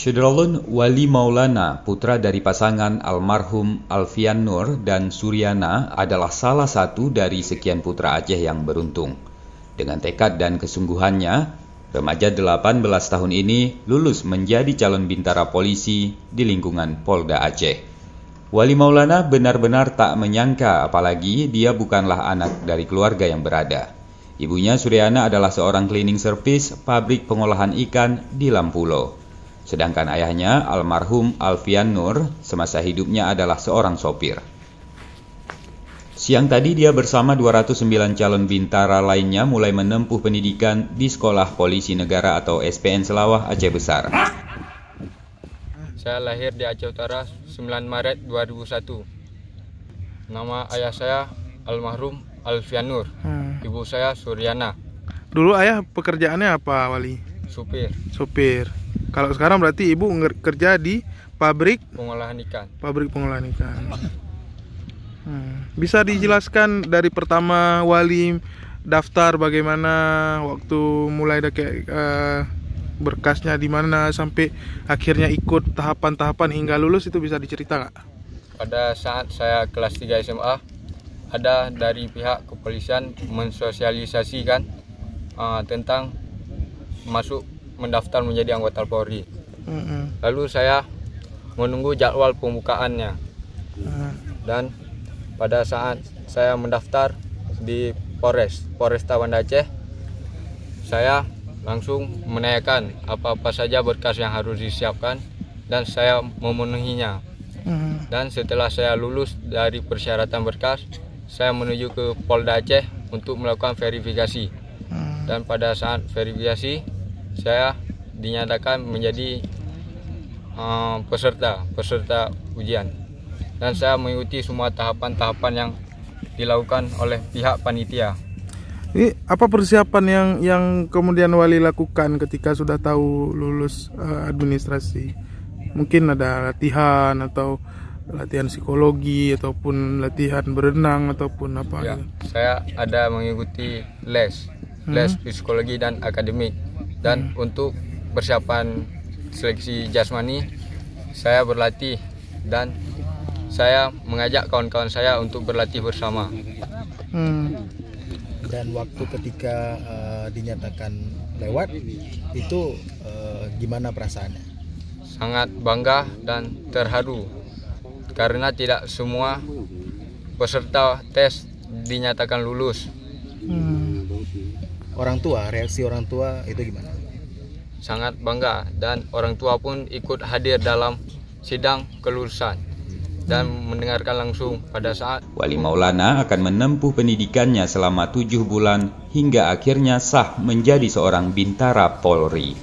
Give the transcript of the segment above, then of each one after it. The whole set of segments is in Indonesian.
Syedralun Wali Maulana, putra dari pasangan almarhum Alfian Nur dan Suryana adalah salah satu dari sekian putra Aceh yang beruntung. Dengan tekad dan kesungguhannya, remaja 18 tahun ini lulus menjadi calon bintara polisi di lingkungan Polda Aceh. Wali Maulana benar-benar tak menyangka apalagi dia bukanlah anak dari keluarga yang berada. Ibunya Suryana adalah seorang cleaning service pabrik pengolahan ikan di Lampulo. Sedangkan ayahnya, almarhum Alfian Nur, semasa hidupnya adalah seorang sopir. Siang tadi dia bersama 209 calon bintara lainnya mulai menempuh pendidikan di Sekolah Polisi Negara atau SPN Selawah Aceh Besar. Saya lahir di Aceh Utara 9 Maret 2001. Nama ayah saya almarhum Alfian Nur. Hmm. Ibu saya Suryana. Dulu ayah pekerjaannya apa, Wali? Supir. Supir. Kalau sekarang berarti ibu kerja di pabrik pengolahan ikan. Pabrik pengolahan ikan. Hmm. Bisa dijelaskan dari pertama wali daftar bagaimana waktu mulai kayak uh, berkasnya di mana sampai akhirnya ikut tahapan-tahapan hingga lulus itu bisa dicerita nggak? Pada saat saya kelas 3 SMA ada dari pihak kepolisian mensosialisasikan uh, tentang masuk mendaftar menjadi anggota Polri. Mm-hmm. Lalu saya menunggu jadwal pembukaannya. mm Dan pada saat saya mendaftar di Polres, Polresta Tawanda Aceh, saya langsung menanyakan apa-apa saja berkas yang harus disiapkan dan saya memenuhinya. mm Dan setelah saya lulus dari persyaratan berkas, saya menuju ke Polda Aceh untuk melakukan verifikasi. Dan pada saat verifikasi, saya dinyatakan menjadi uh, peserta peserta ujian dan saya mengikuti semua tahapan-tahapan yang dilakukan oleh pihak panitia. Ini apa persiapan yang yang kemudian wali lakukan ketika sudah tahu lulus uh, administrasi? Mungkin ada latihan atau latihan psikologi ataupun latihan berenang ataupun apa? Ya, saya ada mengikuti les, les hmm. psikologi dan akademik. Dan hmm. untuk persiapan seleksi jasmani saya berlatih dan saya mengajak kawan-kawan saya untuk berlatih bersama. Hmm. Dan waktu ketika uh, dinyatakan lewat itu uh, gimana perasaannya? Sangat bangga dan terharu karena tidak semua peserta tes dinyatakan lulus. Hmm orang tua reaksi orang tua itu gimana sangat bangga dan orang tua pun ikut hadir dalam sidang kelulusan dan mendengarkan langsung pada saat Wali Maulana akan menempuh pendidikannya selama tujuh bulan hingga akhirnya sah menjadi seorang bintara Polri.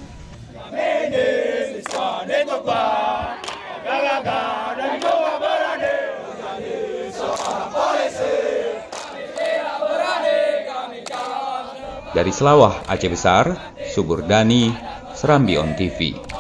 Dari Selawah, Aceh Besar, Subur Dani, Serambi On TV.